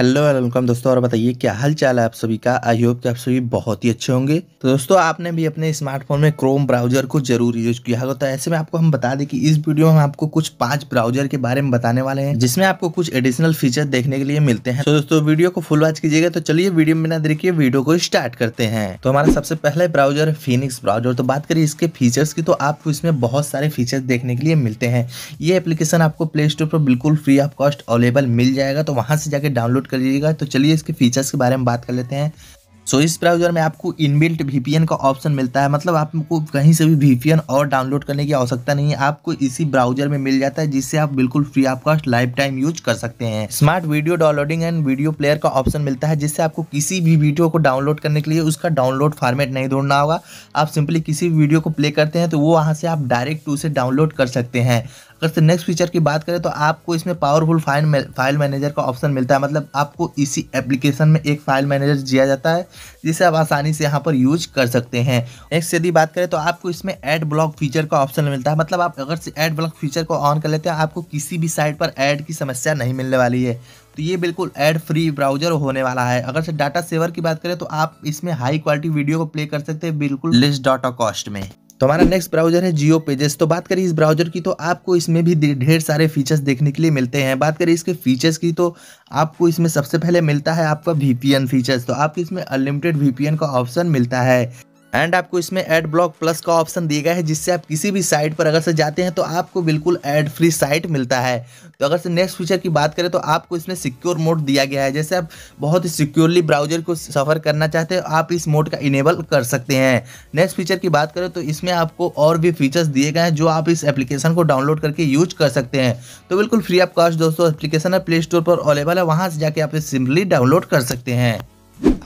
hello welcome दोस्तों और बताइए क्या हाल चाल है आप सभी का आई होप कि आप सभी बहुत ही अच्छे होंगे तो दोस्तों आपने भी अपने स्मार्टफोन में क्रोम ब्राउजर को जरूर यूज किया होगा तो ऐसे में आपको हम बता दें कि इस वीडियो में आपको कुछ पांच ब्राउजर के बारे में बताने वाले हैं जिसमें आपको कुछ एडिशनल फीचर देखने के लिए मिलते हैं तो दोस्तों वीडियो को फुल वॉच कीजिएगा तो चलिए वीडियो में ना देखिए वीडियो को स्टार्ट करते हैं तो हमारा सबसे पहले ब्राउजर फिनिक्स ब्राउजर तो बात करिए इसके फीचर्स की तो आपको इसमें बहुत सारे फीचर देखने के लिए मिलते हैं ये एप्लीकेशन आपको प्ले स्टोर पर बिल्कुल फ्री ऑफ कॉस्ट अवेलेबल मिल जाएगा तो वहां से जाकर डाउनलोड डाउनलोड कर लीजिएगा तो चलिए इसके फीचर्स के बारे में बात कर लेते हैं सो इस ब्राउज़र में आपको इनबिल्ट वीपीएन का ऑप्शन मिलता है मतलब आपको कहीं से भी वीपीएन और डाउनलोड करने की आवश्यकता नहीं है आपको इसी ब्राउज़र में मिल जाता है जिससे आप बिल्कुल फ्री आपका लाइफ टाइम यूज कर सकते हैं smart video downloading and video player का ऑप्शन मिलता है जिससे आपको किसी भी वीडियो को डाउनलोड करने के लिए उसका डाउनलोड फॉर्मेट नहीं ढूंढना होगा आप सिंपली किसी भी वीडियो को प्ले करते हैं तो वो वहाँ से आप डायरेक्ट उसे डाउनलोड कर सकते हैं अगर से नेक्स्ट फीचर की बात करें तो आपको इसमें पावरफुल फाइल फाइल मैनेजर का ऑप्शन मिलता है मतलब आपको इसी एप्लीकेशन में एक फाइल मैनेजर दिया जाता है जिसे आप आसानी से यहाँ पर यूज कर सकते हैं नेक्स्ट यदि बात करें तो आपको इसमें एड ब्लॉक फीचर का ऑप्शन मिलता है मतलब आप अगर से एड ब्लॉक फीचर को ऑन कर लेते हैं आपको किसी भी साइट पर एड की समस्या नहीं मिलने वाली है तो ये बिल्कुल एड फ्री ब्राउजर होने वाला है अगर से डाटा सेवर की बात करें तो आप इसमें हाई क्वालिटी वीडियो को प्ले कर सकते हैं बिल्कुल लेस डाटा कॉस्ट में तो हमारा नेक्स्ट ब्राउजर है जियो पेजेस तो बात करें इस ब्राउजर की तो आपको इसमें भी ढेर सारे फीचर्स देखने के लिए मिलते हैं बात करें इसके फीचर्स की तो आपको इसमें सबसे पहले मिलता है आपका वीपीएन फीचर्स तो आपको इसमें अनलिमिटेड वीपीएन का ऑप्शन मिलता है एंड आपको इसमें एड ब्लॉक प्लस का ऑप्शन दिया गया है जिससे आप किसी भी साइट पर अगर से जाते हैं तो आपको बिल्कुल एड फ्री साइट मिलता है तो अगर से नेक्स्ट फीचर की बात करें तो आपको इसमें सिक्योर मोड दिया गया है जैसे आप बहुत ही सिक्योरली ब्राउजर को सफ़र करना चाहते हो आप इस मोड का इनेबल कर सकते हैं नेक्स्ट फीचर की बात करें तो इसमें आपको और भी फीचर्स दिए गए हैं जो आप इस एप्लीकेशन को डाउनलोड करके यूज कर सकते हैं तो बिल्कुल फ्री ऑफ कॉस्ट दोस्तों एप्लीकेशन है प्ले स्टोर पर अवेलेबल है वहाँ से जाके आप इसे सिंपली डाउनलोड कर सकते हैं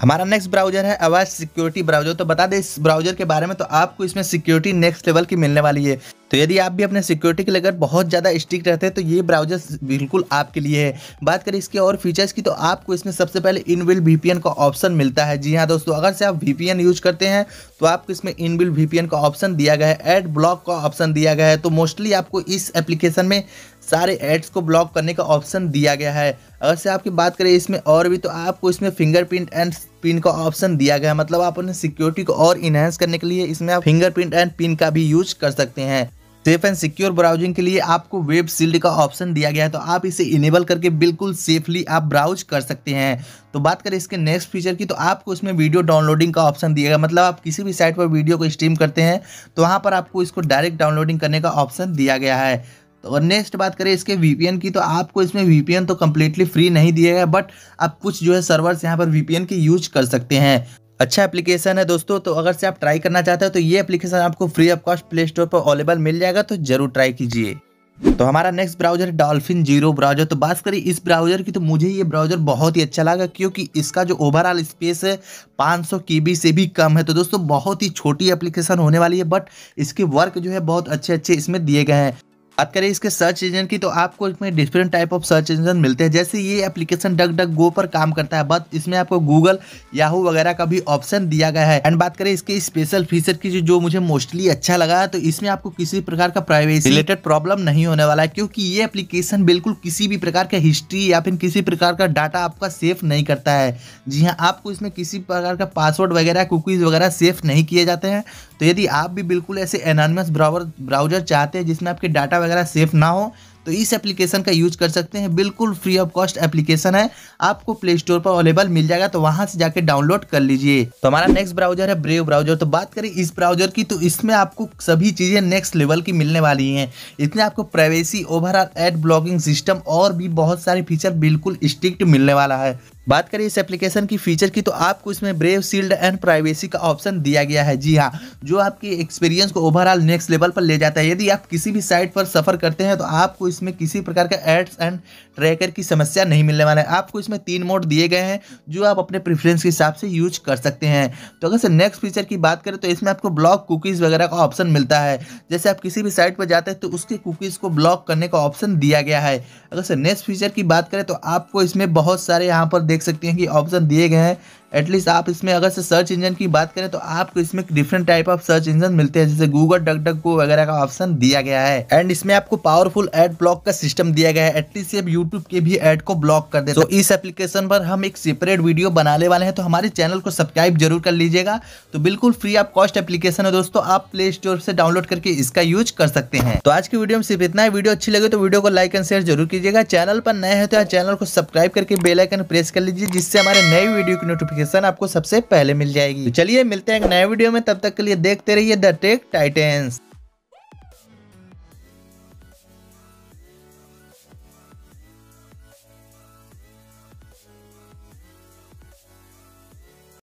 हमारा नेक्स्ट ब्राउजर है अवैध सिक्योरिटी ब्राउजर तो बता दें इस ब्राउजर के बारे में तो आपको इसमें सिक्योरिटी नेक्स्ट लेवल की मिलने वाली है तो यदि आप भी अपने सिक्योरिटी के लेकर बहुत ज़्यादा स्ट्रिक्ट रहते हैं तो ये ब्राउजर बिल्कुल आपके लिए है बात करें इसके और फीचर्स की तो आपको इसमें सबसे पहले इन वीपीएन का ऑप्शन मिलता है जी हाँ दोस्तों अगर से आप वी यूज करते हैं तो आपको इसमें इन वीपीएन का ऑप्शन दिया गया है एड ब्लॉक का ऑप्शन दिया गया है तो मोस्टली आपको इस एप्लीकेशन में सारे एड्स को ब्लॉक करने का ऑप्शन दिया गया है अगर से आपकी बात करें इसमें और भी तो आपको इसमें फिंगरप्रिंट एंड पिन का ऑप्शन दिया गया है मतलब आप अपने सिक्योरिटी को और इन्हेंस करने के लिए इसमें आप फिंगरप्रिंट एंड पिन का भी यूज कर सकते हैं सेफ एंड सिक्योर ब्राउजिंग के लिए आपको वेब सील्ड का ऑप्शन दिया गया है तो आप इसे इनेबल करके बिल्कुल सेफली आप ब्राउज कर सकते हैं तो बात करें इसके नेक्स्ट फीचर की तो आपको इसमें वीडियो डाउनलोडिंग का ऑप्शन दिया गया मतलब आप किसी भी साइट पर वीडियो को स्ट्रीम करते हैं तो वहाँ पर आपको इसको डायरेक्ट डाउनलोडिंग करने का ऑप्शन दिया गया है तो और नेक्स्ट बात करें इसके वीपीएन की तो आपको इसमें वीपीएन तो कम्प्लीटली फ्री नहीं दिया गया बट आप कुछ जो है सर्वर्स यहाँ पर वीपीएन की यूज कर सकते हैं अच्छा एप्लीकेशन है दोस्तों तो अगर से आप ट्राई करना चाहते हो तो ये एप्लीकेशन आपको free of cost play store पर अवेलेबल मिल जाएगा तो जरूर ट्राई कीजिए तो हमारा नेक्स्ट ब्राउजर है डॉल्फिन जीरो ब्राउजर तो बात करें इस ब्राउजर की तो मुझे ये ब्राउजर बहुत ही अच्छा लगा क्योंकि इसका जो ओवरऑल स्पेस है 500 सौ से भी कम है तो दोस्तों बहुत ही छोटी एप्लीकेशन होने वाली है बट इसके वर्क जो है बहुत अच्छे अच्छे इसमें दिए गए हैं बात करें इसके सर्च इंजन की तो आपको इसमें different type of search engine मिलते हैं जैसे ये एप्लीकेशन डक डक गो पर काम करता है बट इसमें आपको गूगल याहू वगैरह का भी ऑप्शन दिया गया है एंड बात करें इसके स्पेशल फीचर की जो मुझे मोस्टली अच्छा लगा है तो इसमें आपको किसी प्रकार का प्राइवेसी रिलेटेड प्रॉब्लम नहीं होने वाला है क्योंकि ये एप्लीकेशन बिल्कुल किसी भी प्रकार का हिस्ट्री या फिर किसी प्रकार का डाटा आपका सेफ नहीं करता है जी हाँ आपको इसमें किसी प्रकार का पासवर्ड वगैरह कुकीज़ वगैरह सेफ नहीं किए जाते हैं तो यदि आप भी बिल्कुल ऐसे एनानमस ब्राउजर चाहते हैं जिसमें आपके डाटा वगैरह सेफ ना हो तो इस एप्लीकेशन का यूज कर सकते हैं बिल्कुल फ्री ऑफ कॉस्ट एप्लीकेशन है आपको प्ले स्टोर पर अवेलेबल मिल जाएगा तो वहां से जाके डाउनलोड कर लीजिए तो हमारा नेक्स्ट ब्राउजर है ब्रेव ब्राउजर तो बात करें इस ब्राउजर की तो इसमें आपको सभी चीज़ें नेक्स्ट लेवल की मिलने वाली है इसमें आपको privacy overall ad blocking system और भी बहुत सारे फीचर बिल्कुल स्ट्रिक्ट मिलने वाला है बात करें इस एप्लीकेशन की फीचर की तो आपको इसमें ब्रेव सील्ड एंड प्राइवेसी का ऑप्शन दिया गया है जी हाँ जो आपकी एक्सपीरियंस को ओवरऑल नेक्स्ट लेवल पर ले जाता है यदि आप किसी भी साइट पर सफ़र करते हैं तो आपको इसमें किसी प्रकार का एड्स एंड ट्रैकर की समस्या नहीं मिलने वाला है आपको इसमें तीन मोड दिए गए हैं जो आप अपने प्रिफ्रेंस के हिसाब से यूज कर सकते हैं तो अगर सर नेक्स्ट फीचर की बात करें तो इसमें आपको ब्लॉक कुकीज़ वगैरह का ऑप्शन मिलता है जैसे आप किसी भी साइट पर जाते हैं तो उसके कुकीज़ को ब्लॉक करने का ऑप्शन दिया गया है अगर सर नेक्स्ट फीचर की बात करें तो आपको इसमें बहुत सारे यहाँ पर देख सकते हैं कि ऑप्शन दिए गए हैं एटलीस्ट आप इसमें अगर से सर्च इंजन की बात करें तो आपको इसमें different type of search engine मिलते हैं जैसे गूगल डक डक गो वगैरह का ऑप्शन दिया गया है एंड इसमें आपको पावरफुल एड ब्लॉक का सिस्टम दिया गया है एटलीस्ट आप यूट्यूब के भी एड को ब्लॉक कर दे तो इस एप्लीकेशन पर हम एक सेपरेट वीडियो बनाने वाले हैं तो हमारे चैनल को सब्सक्राइब जरूर कर लीजिएगा तो बिल्कुल फ्री आप कॉस्ट एप्लीकेशन है दोस्तों आप प्ले स्टोर से डाउनलोड करके इसका यूज कर सकते हैं तो आज की वीडियो में सिर्फ इतना ही वीडियो अच्छी लगे तो वीडियो को लाइक एंड शेयर जरूर कीजिएगा चैनल पर नए हैं तो चैनल को सब्सक्राइब करके बेलाइकन प्रेस कर लीजिए जिससे हमारे नए वीडियो की नोटिफिकेशन नोटिफिकेशन आपको सबसे पहले मिल जाएगी तो चलिए मिलते हैं एक नए वीडियो में तब तक के लिए देखते रहिए द टेक टाइटेंस